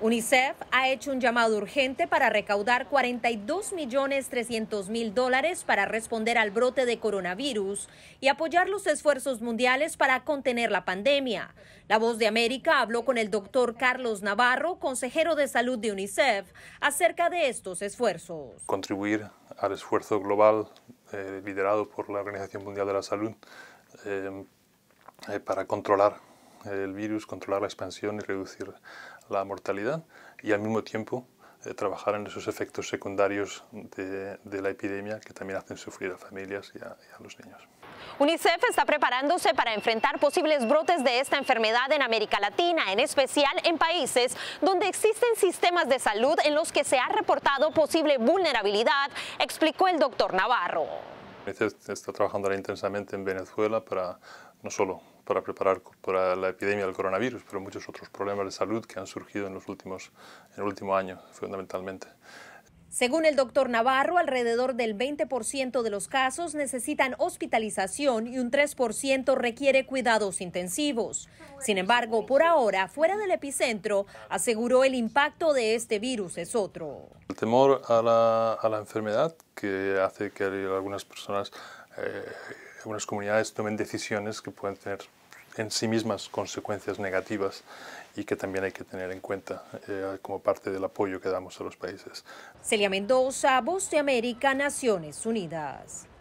UNICEF ha hecho un llamado urgente para recaudar 42 millones 300 mil dólares para responder al brote de coronavirus y apoyar los esfuerzos mundiales para contener la pandemia. La Voz de América habló con el doctor Carlos Navarro, consejero de salud de UNICEF, acerca de estos esfuerzos. Contribuir al esfuerzo global eh, liderado por la Organización Mundial de la Salud eh, eh, para controlar el virus, controlar la expansión y reducir la mortalidad y al mismo tiempo eh, trabajar en esos efectos secundarios de, la epidemia que también hacen sufrir a familias y a, y a los niños. UNICEF está preparándose para enfrentar posibles brotes de esta enfermedad en América Latina, en especial en países donde existen sistemas de salud en los que se ha reportado posible vulnerabilidad, explicó el doctor Navarro. UNICEF está trabajando intensamente en Venezuela para no solo para preparar para la epidemia del coronavirus, pero muchos otros problemas de salud que han surgido en, los últimos, en el último año, fundamentalmente. Según el doctor Navarro, alrededor del 20% de los casos necesitan hospitalización y un 3% requiere cuidados intensivos. Sin embargo, por ahora, fuera del epicentro, aseguró el impacto de este virus es otro. El temor a la, a la enfermedad que hace que algunas personas eh, que unas comunidades tomen decisiones que pueden tener en sí mismas consecuencias negativas y que también hay que tener en cuenta eh, como parte del apoyo que damos a los países. Celia Mendoza, Voz de América, Naciones Unidas.